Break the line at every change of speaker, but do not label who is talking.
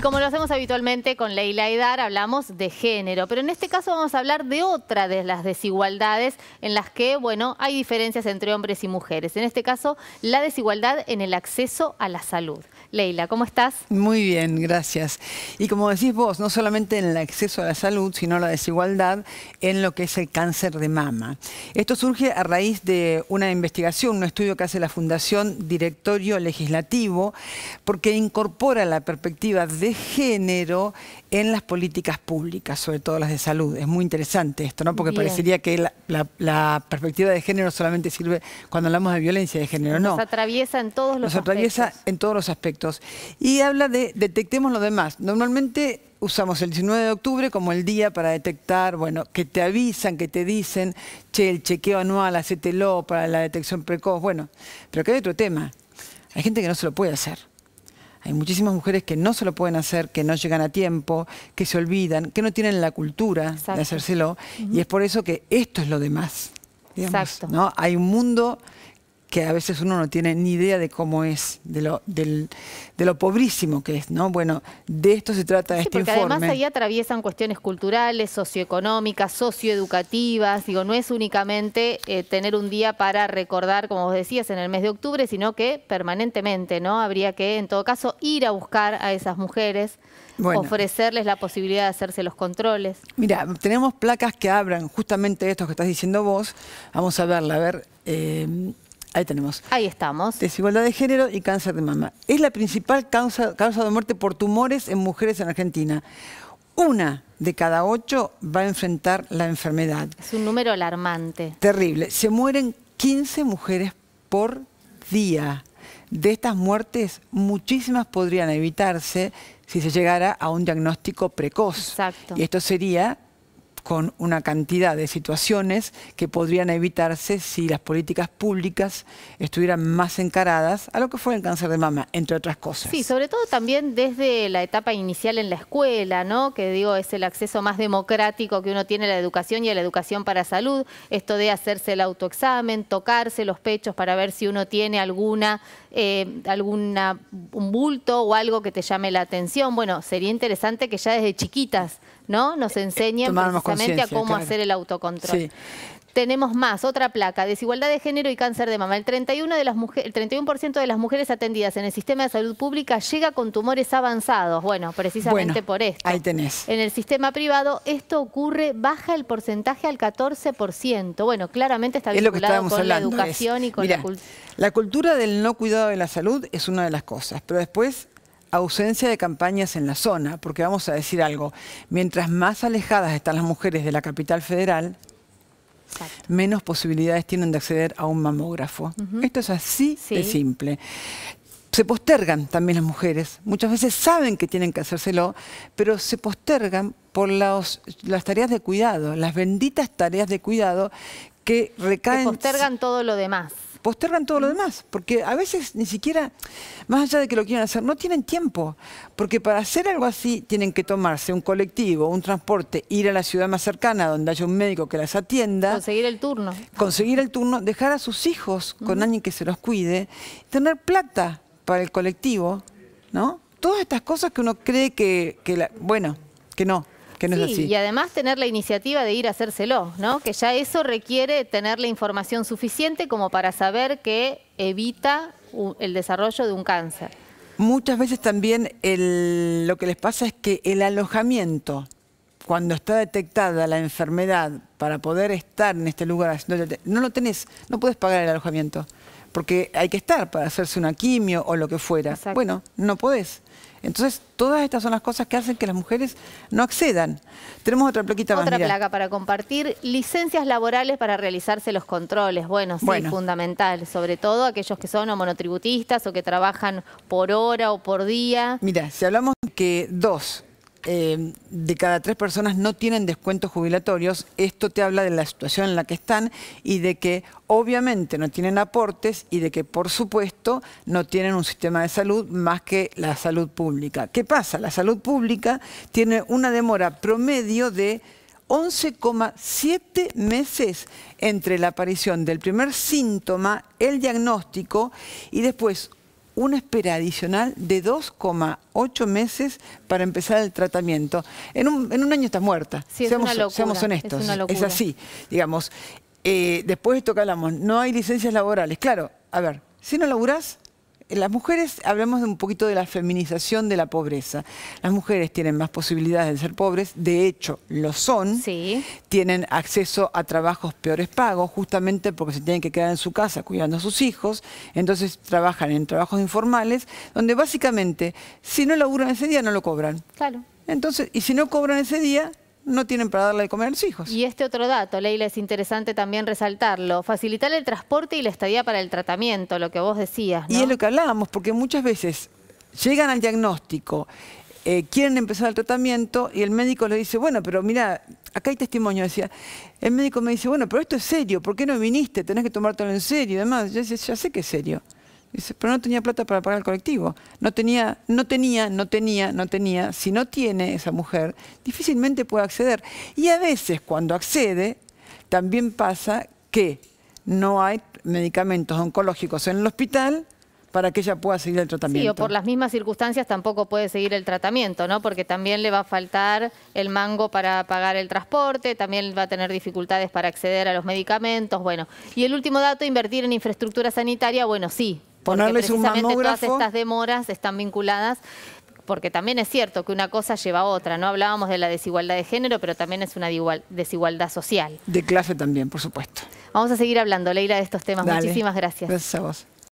Y como lo hacemos habitualmente con Leila Aidar, hablamos de género, pero en este caso vamos a hablar de otra de las desigualdades en las que, bueno, hay diferencias entre hombres y mujeres. En este caso, la desigualdad en el acceso a la salud. Leila, ¿cómo
estás? Muy bien, gracias. Y como decís vos, no solamente en el acceso a la salud, sino la desigualdad en lo que es el cáncer de mama. Esto surge a raíz de una investigación, un estudio que hace la Fundación Directorio Legislativo, porque incorpora la perspectiva de género en las políticas públicas, sobre todo las de salud. Es muy interesante esto, ¿no? Porque parecería que la, perspectiva de género solamente sirve cuando hablamos de violencia de género, ¿no? Nos
atraviesa en todos los aspectos.
en todos los aspectos. Y habla de detectemos lo demás. Normalmente usamos el 19 de octubre como el día para detectar, bueno, que te avisan, que te dicen, che, el chequeo anual, lo para la detección precoz, bueno, pero que hay otro tema. Hay gente que no se lo puede hacer. Hay muchísimas mujeres que no se lo pueden hacer, que no llegan a tiempo, que se olvidan, que no tienen la cultura de hacérselo. Y es por eso que esto es lo demás. Exacto. ¿no? Hay un mundo que a veces uno no tiene ni idea de cómo es, de lo, de lo pobrísimo que es, ¿no? Bueno, de esto se trata sí, este porque Además ahí
atraviesan cuestiones culturales, socioeconómicas, socioeducativas, digo, no es únicamente eh, tener un día para recordar, como vos decías, en el mes de octubre, sino que permanentemente, ¿no? Habría que, en todo caso, ir a buscar a esas mujeres, ofrecerles la posibilidad de hacerse los controles.
Mira, tenemos placas que abran justamente esto que estás diciendo vos, vamos a verla, a ver... Eh, Ahí tenemos. Ahí estamos. Desigualdad de género y cáncer de mama. Es la principal causa, causa de muerte por tumores en mujeres en Argentina. Una de cada ocho va a enfrentar la enfermedad. Es un número alarmante. Terrible. Se mueren 15 mujeres por día. De estas muertes, muchísimas podrían evitarse si se llegara a un diagnóstico precoz. Exacto. Y esto sería con una cantidad de situaciones que podrían evitarse si las políticas públicas estuvieran más encaradas a lo que fue el cáncer de mama, entre otras cosas. Sí,
sobre todo también desde la etapa inicial en la escuela, ¿no? Que digo, es el acceso más democrático que uno tiene a la educación y a la educación para salud, esto de hacerse el autoexamen, tocarse los pechos para ver si uno tiene alguna, eh, alguna un bulto o algo que te llame la atención. Bueno, sería interesante que ya desde chiquitas ¿no? Nos eh, eh, enseñan precisamente a cómo hacer el autocontrol. Tenemos más, otra placa, desigualdad de género y cáncer de mama. El 31% de las, mujeres, el de las mujeres atendidas en el sistema de salud pública llega con tumores avanzados. Bueno, precisamente por
esto. Ahí tenés.
En el sistema privado esto ocurre, baja el porcentaje al 14%. Bueno, claramente está vinculado con la educación y con la cultura.
La cultura del no cuidado de la salud es una de las cosas, pero después ausencia de campañas en la zona, porque vamos a decir algo, mientras más alejadas están las mujeres de la capital federal, menos posibilidades tienen de acceder a un mamógrafo. Esto es así de simple. Se postergan también las mujeres, muchas veces saben que tienen que hacérselo, pero se postergan por las las tareas de cuidado, las benditas tareas de cuidado que recaen... Se postergan
todo lo demás
postergan todo lo demás, porque a veces ni siquiera, más allá de que lo quieran hacer, no tienen tiempo, porque para hacer algo así tienen que tomarse un colectivo, un transporte, ir a la ciudad más cercana donde haya un médico que las atienda. Conseguir el turno. Conseguir el turno, dejar a sus hijos con alguien que se los cuide, tener plata para el colectivo, ¿no? Todas estas cosas que uno cree que, la, bueno, que no sí, Y
además tener la iniciativa de ir a hacérselo, ¿no? Que ya eso requiere tener la información suficiente como para saber que evita el desarrollo de un cáncer.
Muchas veces también lo que les pasa es que el alojamiento, cuando está detectada la enfermedad para poder estar en este lugar, no lo tenés, no puedes pagar el alojamiento porque hay que estar para hacerse una quimio o lo que fuera. Bueno, no podés. Entonces, todas estas son las cosas que hacen que las mujeres no accedan. Tenemos otra plaquita más. Otra placa
para compartir. Licencias laborales para realizarse los controles. Bueno, sí, fundamental. Sobre todo aquellos que son monotributistas o que trabajan por hora o por día.
Mira, si hablamos que dos eh, de cada tres personas no tienen descuentos jubilatorios, esto te habla de la situación en la que están y de que obviamente no tienen aportes y de que por supuesto no tienen un sistema de salud más que la salud pública. ¿Qué pasa? La salud pública tiene una demora promedio de 11,7 meses entre la aparición del primer síntoma, el diagnóstico y después una espera adicional de 2,8 meses para empezar el tratamiento. En un, en un año estás muerta, seamos, honestos, es, así. Digamos, eh, después de esto que no hay licencias laborales. Claro, a ver, si no laburás, las mujeres, hablamos de un poquito de la feminización de la pobreza. Las mujeres tienen más posibilidades de ser pobres, de hecho lo son, tienen acceso a trabajos peores pagos, justamente porque se tienen que quedar en su casa cuidando a sus hijos, entonces trabajan en trabajos informales, donde básicamente si no laburan ese día no lo cobran. Claro. Entonces, y si no cobran ese día, no tienen para darle de comer a sus hijos.
Y este otro dato, Leila, es interesante también resaltarlo. Facilitar el transporte y la estadía para el tratamiento, lo que vos decías. Y
es lo que hablábamos, porque muchas veces llegan al diagnóstico, eh, quieren empezar el tratamiento y el médico le dice, bueno, pero mira, acá hay testimonio, decía, el médico me dice, bueno, pero esto es serio, ¿por qué no viniste? Tenés que tomártelo en serio y demás. Yo ya sé que es serio. Dice, pero no tenía plata para pagar el colectivo. No tenía, no tenía, no tenía, no tenía. Si no tiene esa mujer, difícilmente puede acceder. Y a veces cuando accede, también pasa que no hay medicamentos oncológicos en el hospital para que ella pueda seguir el tratamiento. Sí, o por las
mismas circunstancias tampoco puede seguir el tratamiento, ¿no? Porque también le va a faltar el mango para pagar el transporte, también va a tener dificultades para acceder a los medicamentos, bueno. Y el último dato, invertir en infraestructura sanitaria, bueno, sí, porque Ponerles precisamente un todas estas demoras están vinculadas porque también es cierto que una cosa lleva a otra, ¿no? Hablábamos de la desigualdad de género, pero también es una desigualdad social.
De clase también, por supuesto.
Vamos a seguir hablando, Leila, de estos temas. Muchísimas gracias. Gracias a vos.